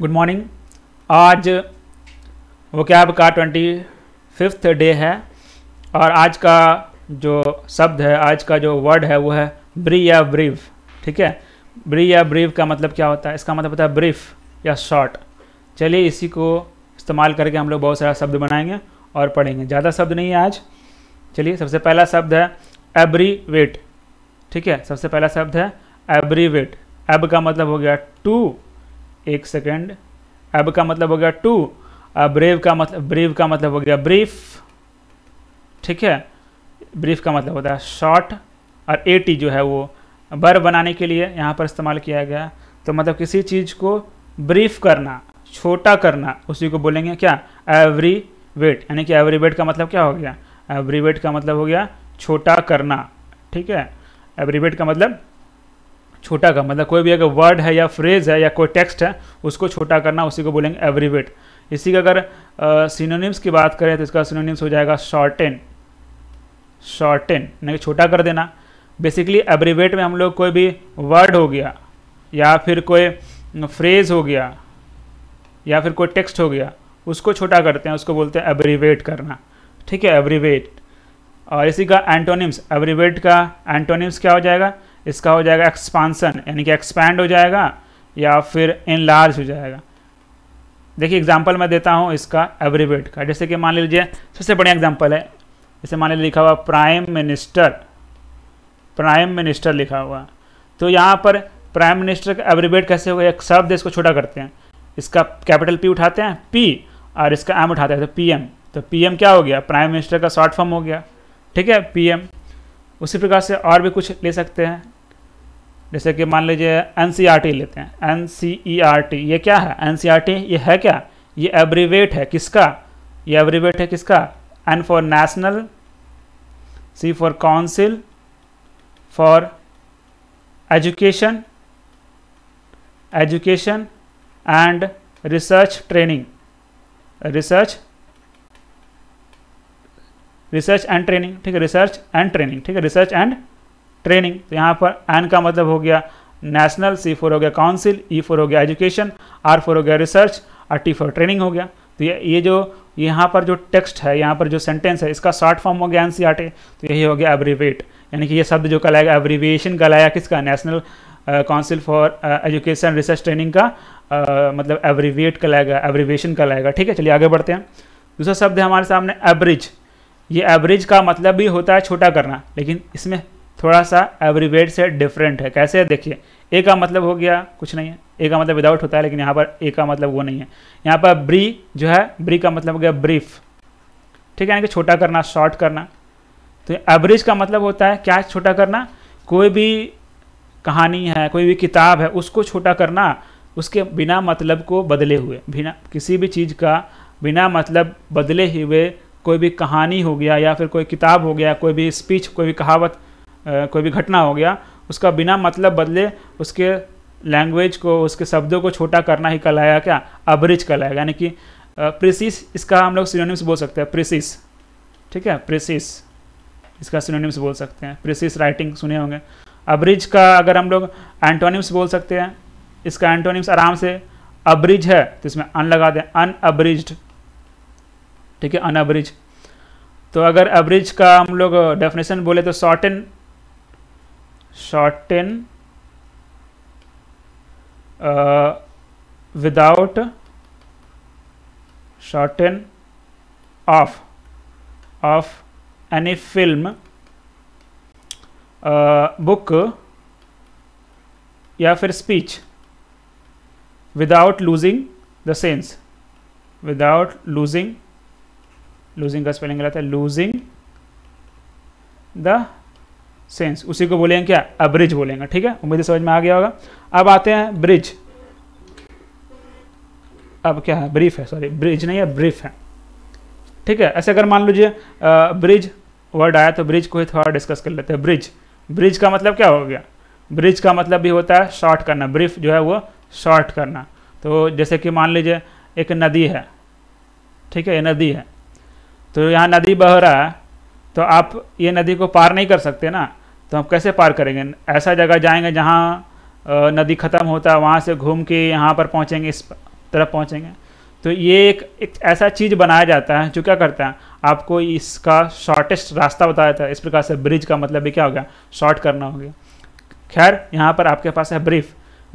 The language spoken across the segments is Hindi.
गुड मॉर्निंग आज वो क्या का ट्वेंटी फिफ्थ डे है और आज का जो शब्द है आज का जो वर्ड है वो है ब्री या ब्रीव ठीक है ब्री या ब्रीव का मतलब क्या होता है इसका मतलब होता है ब्रीफ या शॉर्ट चलिए इसी को इस्तेमाल करके हम लोग बहुत सारा शब्द बनाएंगे और पढ़ेंगे ज़्यादा शब्द नहीं है आज चलिए सबसे पहला शब्द है वेट ठीक है सबसे पहला शब्द है वेट एब का मतलब हो गया टू एक सेकेंड अब का मतलब हो गया टू ब्रेव का मतलब ब्रीव का मतलब हो गया ब्रीफ ठीक है ब्रीफ का मतलब होता है शॉर्ट और ए टी जो है वो बर बनाने के लिए यहाँ पर इस्तेमाल किया गया तो मतलब किसी चीज़ को ब्रीफ करना छोटा करना उसी को बोलेंगे क्या एवरी वेट यानी कि एवरी वेट का मतलब क्या हो गया एवरी वेट का मतलब हो गया छोटा करना ठीक है एवरी वेट का मतलब छोटा कर मतलब कोई भी अगर वर्ड है या फ्रेज है या कोई टेक्स्ट है उसको छोटा करना उसी को बोलेंगे एवरीवेट इसी का अगर सिनोनिम्स की बात करें तो इसका सिनोनिम्स हो जाएगा शॉर्टेन शॉर्टेन यानी छोटा कर देना बेसिकली एब्रीवेट में हम लोग कोई भी वर्ड हो गया या फिर कोई फ्रेज हो गया या फिर कोई टेक्स्ट हो गया उसको छोटा करते हैं उसको बोलते हैं एब्रीवेट करना ठीक है एवरीवेट और इसी का एंटोनिम्स एवरीवेट का एंटोनिम्स क्या हो जाएगा इसका हो जाएगा एक्सपांसन यानी कि एक्सपैंड हो जाएगा या फिर इनलार्ज हो जाएगा देखिए एग्जाम्पल मैं देता हूँ इसका एवरीवेट का जैसे कि मान लीजिए सबसे बढ़िया एग्जाम्पल है जैसे मान लीजिए लिखा हुआ प्राइम मिनिस्टर प्राइम मिनिस्टर लिखा हुआ तो यहाँ पर प्राइम मिनिस्टर का एवरीवेट कैसे होगा एक शब्द इसको छोटा करते हैं इसका कैपिटल पी उठाते हैं पी और इसका एम उठाते हैं तो पी एम तो पी एम क्या हो गया प्राइम मिनिस्टर का शॉर्ट फॉर्म हो गया ठीक है पी एम उसी प्रकार से और भी कुछ ले सकते हैं जैसे कि मान लीजिए एन e लेते हैं एन e ये क्या है एन e ये है क्या ये एब्रीवेट है किसका ये एब्रीवेट है किसका N for national C for council for education education and research training research research and training ठीक है रिसर्च एंड ट्रेनिंग ठीक है रिसर्च एंड ट्रेनिंग तो यहाँ पर एन का मतलब हो गया नेशनल सी फोर हो गया काउंसिल ई e फोर हो गया एजुकेशन आर फोर हो गया रिसर्च और टी फोर ट्रेनिंग हो गया तो ये ये जो यहाँ पर जो टेक्स्ट है यहाँ पर जो सेंटेंस है इसका शॉर्ट फॉर्म हो गया एन सी आर टी तो यही हो गया एब्रीवेट यानी कि ये शब्द जो कहलाएगा एब्रीविएशन कहलाया किसका national council for education research training का uh, मतलब एब्रीवेट कहलाएगा एब्रीविएशन कहलाएगा ठीक है चलिए आगे बढ़ते हैं दूसरा शब्द है हमारे सामने एवरेज ये एवरेज का मतलब भी होता है छोटा करना लेकिन इसमें थोड़ा सा एवरीवेट से डिफरेंट है कैसे देखिए ए का मतलब हो गया कुछ नहीं है ए का मतलब विदाउट होता है लेकिन यहाँ पर ए का मतलब वो नहीं है यहाँ पर ब्री जो है ब्री का मतलब हो गया ब्रीफ ठीक है यानी कि छोटा करना शॉर्ट करना तो एवरेज का मतलब होता है क्या छोटा करना कोई भी कहानी है कोई भी किताब है उसको छोटा करना उसके बिना मतलब को बदले हुए बिना किसी भी चीज़ का बिना मतलब बदले हुए कोई भी कहानी हो गया या फिर कोई किताब हो गया कोई भी स्पीच कोई भी कहावत कोई भी घटना हो गया उसका बिना मतलब बदले उसके लैंग्वेज को उसके शब्दों को छोटा करना ही कहलाया क्या अब्रिज कहलाएगा यानी कि प्रिसिस इसका हम लोग सिनोनिम्स बोल सकते हैं प्रिसिस ठीक है प्रिसिस इसका सिनोनिम्स बोल सकते हैं प्रिसिस राइटिंग सुने होंगे अब्रिज का अगर हम लोग एंटोनिम्स बोल सकते हैं इसका एंटोनिम्स आराम से अब्रिज है तो इसमें अन लगा दें अन ठीक है अन तो अगर अब्रिज का हम लोग डेफिनेशन बोले तो short and shorten uh, without shorten off of any film uh, book yeah, for speech. Without losing the sense, without losing, losing. का स्पेलिंग रहता है लूजिंग द सेंस उसी को बोलेंगे क्या अब्रिज बोलेंगे ठीक है उम्मीद समझ में आ गया होगा अब आते हैं ब्रिज अब क्या है ब्रीफ है सॉरी ब्रिज नहीं है ब्रीफ है ठीक है ऐसे अगर मान लीजिए ब्रिज वर्ड आया तो ब्रिज को ही थोड़ा डिस्कस कर लेते हैं ब्रिज ब्रिज का मतलब क्या हो गया ब्रिज का मतलब भी होता है शॉर्ट करना ब्रीफ जो है वो शॉर्ट करना तो जैसे कि मान लीजिए एक नदी है ठीक है ये नदी है तो यहाँ नदी बह रहा है तो आप ये नदी को पार नहीं कर सकते ना तो हम कैसे पार करेंगे ऐसा जगह जाएंगे जहाँ नदी ख़त्म होता है वहाँ से घूम के यहाँ पर पहुँचेंगे इस तरफ पहुँचेंगे तो ये एक, एक ऐसा चीज़ बनाया जाता है जो क्या करता है आपको इसका शॉर्टेस्ट रास्ता बताया जाता है इस प्रकार से ब्रिज का मतलब भी क्या हो गया शॉर्ट करना हो गया खैर यहाँ पर आपके पास है ब्रीफ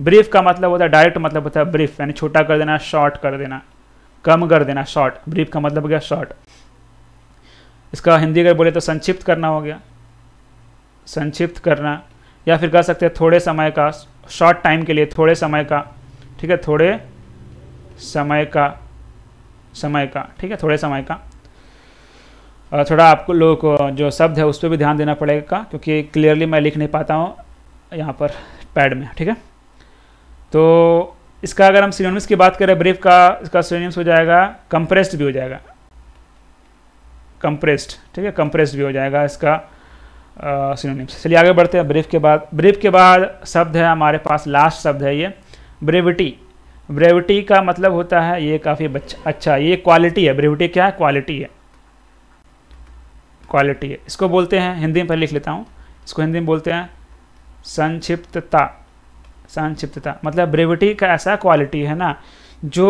ब्रीफ का मतलब होता है डायरेक्ट मतलब होता है ब्रीफ यानी छोटा कर देना शॉर्ट कर देना कम कर देना शॉर्ट ब्रीफ का मतलब हो गया शॉर्ट इसका हिंदी अगर बोले तो संक्षिप्त करना हो गया संक्षिप्त करना या फिर कह सकते हैं थोड़े समय का शॉर्ट टाइम के लिए थोड़े समय का ठीक है थोड़े समय का समय का ठीक है थोड़े समय का और थोड़ा आपको लोगों को जो शब्द है उस पर भी ध्यान देना पड़ेगा क्योंकि क्लियरली मैं लिख नहीं पाता हूँ यहाँ पर पैड में ठीक है तो इसका अगर हम सिनोनिम्स की बात करें ब्रीफ का इसका सिनोनिम्स हो जाएगा कंप्रेस्ड भी हो जाएगा कंप्रेस्ड ठीक है कंप्रेस्ड भी हो जाएगा इसका सिनोनिम्स चलिए आगे बढ़ते हैं ब्रीफ के बाद ब्रीफ के बाद शब्द है हमारे पास लास्ट शब्द है ये ब्रेविटी ब्रेविटी का मतलब होता है ये काफ़ी अच्छा ये क्वालिटी है ब्रेविटी क्या है क्वालिटी है क्वालिटी है इसको बोलते हैं हिंदी में पहले लिख लेता हूँ इसको हिंदी में बोलते हैं संक्षिप्तता संक्षिप्तता मतलब ब्रेविटी का ऐसा क्वालिटी है ना जो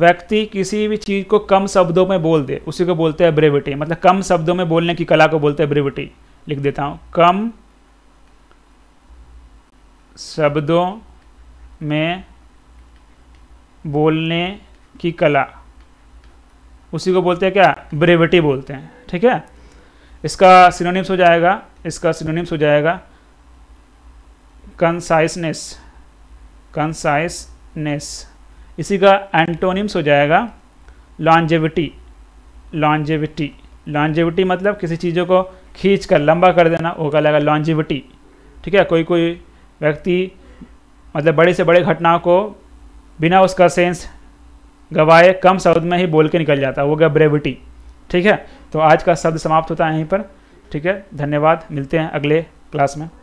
व्यक्ति किसी भी चीज़ को कम शब्दों में बोल दे उसी को बोलते हैं ब्रेविटी मतलब कम शब्दों में बोलने की कला को बोलते हैं ब्रेविटी लिख देता हूँ कम शब्दों में बोलने की कला उसी को बोलते हैं क्या ब्रेविटी बोलते हैं ठीक है इसका सिनोनिम्स हो जाएगा इसका सिनोनिम्स हो जाएगा कंसाइसनेस कंसाइसनेस इसी का एंटोनिम्स हो जाएगा लॉन्जेविटी लॉन्जेविटी लॉन्जेविटी मतलब किसी चीज़ों को खींच कर लंबा कर देना वो कहलाएगा लॉन्जेविटी ठीक है कोई कोई व्यक्ति मतलब बड़े से बड़े घटनाओं को बिना उसका सेंस गवाए कम शब्द में ही बोल के निकल जाता है वो गया ब्रेविटी ठीक है तो आज का शब्द समाप्त होता है यहीं पर ठीक है धन्यवाद मिलते हैं अगले क्लास में